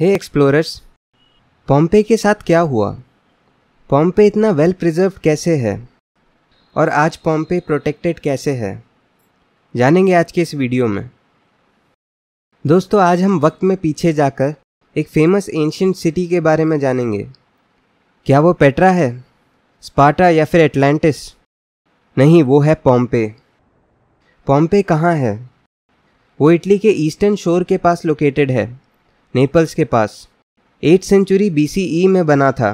हे explorers पॉम्पे के साथ क्या हुआ पॉम्पे इतना वेल प्रिजर्व कैसे है और आज पॉम्पे प्रोटेक्टेड कैसे है जानेंगे आज के इस वीडियो में दोस्तों आज हम वक्त में पीछे जाकर एक फेमस एंशियंट सिटी के बारे में जानेंगे क्या वो पेट्रा है स्पाटा या फिर एटलांटिस नहीं वो है पॉम्पे पॉम्पे कहाँ है वो इटली के ईस्टर्न शोर के पास लोकेटेड है नेपल्स के पास एट सेंचुरी बी e में बना था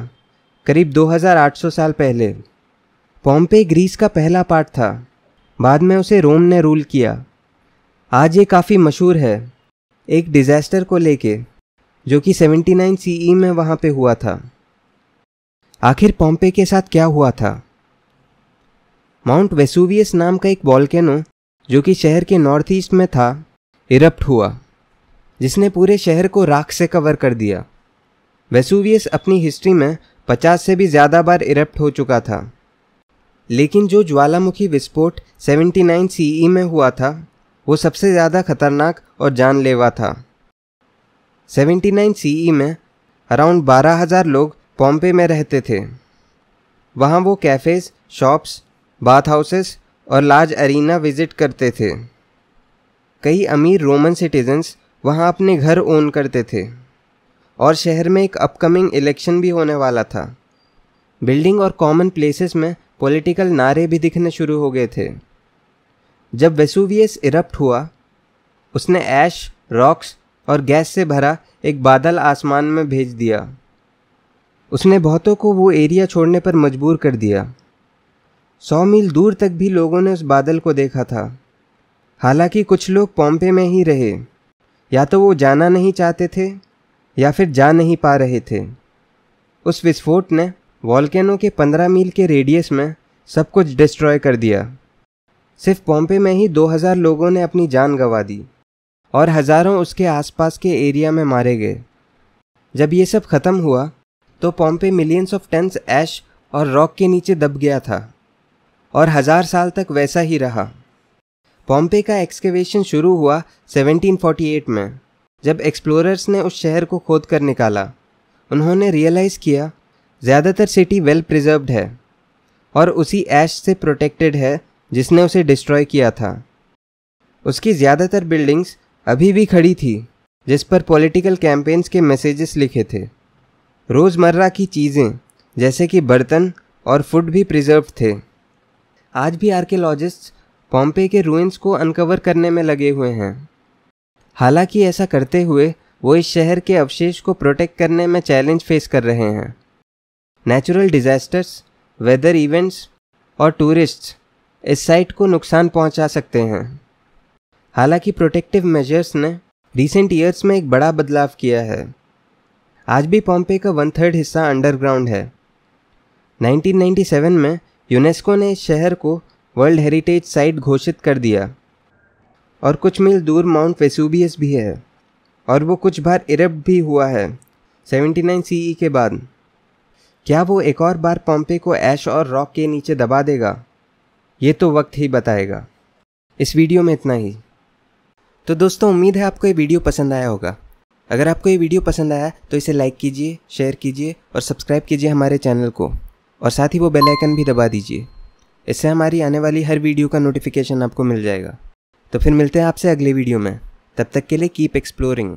करीब 2800 साल पहले पॉम्पे ग्रीस का पहला पार्ट था बाद में उसे रोम ने रूल किया आज ये काफ़ी मशहूर है एक डिज़ास्टर को लेके जो कि 79 सी e में वहाँ पे हुआ था आखिर पॉम्पे के साथ क्या हुआ था माउंट वेसूवियस नाम का एक बॉल्केनो जो कि शहर के नॉर्थ ईस्ट में था इरप्ट हुआ जिसने पूरे शहर को राख से कवर कर दिया वैसुवियस अपनी हिस्ट्री में पचास से भी ज़्यादा बार इरप्ट हो चुका था लेकिन जो ज्वालामुखी विस्फोट 79 सीई में हुआ था वो सबसे ज़्यादा खतरनाक और जानलेवा था 79 सीई में अराउंड 12,000 लोग पॉम्पे में रहते थे वहाँ वो कैफ़ेज़ शॉप्स बाथ हाउसेस और लार्ज अरीना विजिट करते थे कई अमीर रोमन सिटीजन्स वहाँ अपने घर ओन करते थे और शहर में एक अपकमिंग इलेक्शन भी होने वाला था बिल्डिंग और कॉमन प्लेसेस में पॉलिटिकल नारे भी दिखने शुरू हो गए थे जब वेसुवियस इरप्ट हुआ उसने ऐश रॉक्स और गैस से भरा एक बादल आसमान में भेज दिया उसने बहुतों को वो एरिया छोड़ने पर मजबूर कर दिया सौ मील दूर तक भी लोगों ने उस बादल को देखा था हालांकि कुछ लोग पॉम्पे में ही रहे या तो वो जाना नहीं चाहते थे या फिर जा नहीं पा रहे थे उस विस्फोट ने वॉलकैनो के पंद्रह मील के रेडियस में सब कुछ डिस्ट्रॉय कर दिया सिर्फ पॉम्पे में ही 2000 लोगों ने अपनी जान गंवा दी और हज़ारों उसके आसपास के एरिया में मारे गए जब ये सब ख़त्म हुआ तो Pompeii millions of tons ash और रॉक के नीचे दब गया था और हज़ार साल तक वैसा ही रहा पॉम्पे का एक्सकेवेशन शुरू हुआ 1748 में जब एक्सप्लोरर्स ने उस शहर को खोद कर निकाला उन्होंने रियलाइज़ किया ज़्यादातर सिटी वेल प्रिजर्व्ड है और उसी ऐश से प्रोटेक्टेड है जिसने उसे डिस्ट्रॉय किया था उसकी ज़्यादातर बिल्डिंग्स अभी भी खड़ी थी जिस पर पॉलिटिकल कैंपेन्स के मैसेजेस लिखे थे रोज़मर्रा की चीज़ें जैसे कि बर्तन और फूड भी प्रिजर्व थे आज भी आर्कियोलॉजिस्ट्स पॉम्पे के रूइंस को अनकवर करने में लगे हुए हैं हालांकि ऐसा करते हुए वो इस शहर के अवशेष को प्रोटेक्ट करने में चैलेंज फेस कर रहे हैं नेचुरल डिजास्टर्स वेदर इवेंट्स और टूरिस्ट्स इस साइट को नुकसान पहुंचा सकते हैं हालांकि प्रोटेक्टिव मेजर्स ने रिसेंट ईयर्स में एक बड़ा बदलाव किया है आज भी पॉम्पे का वन थर्ड हिस्सा अंडरग्राउंड है 1997 में यूनेस्को ने इस शहर को वर्ल्ड हेरिटेज साइट घोषित कर दिया और कुछ मील दूर माउंट वेसूबियस भी है और वो कुछ बार इरब भी हुआ है 79 सीई e के बाद क्या वो एक और बार पॉम्पे को ऐश और रॉक के नीचे दबा देगा ये तो वक्त ही बताएगा इस वीडियो में इतना ही तो दोस्तों उम्मीद है आपको ये वीडियो पसंद आया होगा अगर आपको ये वीडियो पसंद आया तो इसे लाइक कीजिए शेयर कीजिए और सब्सक्राइब कीजिए हमारे चैनल को और साथ ही वो बेल आइकन भी दबा दीजिए इससे हमारी आने वाली हर वीडियो का नोटिफिकेशन आपको मिल जाएगा तो फिर मिलते हैं आपसे अगले वीडियो में तब तक के लिए कीप एक्सप्लोरिंग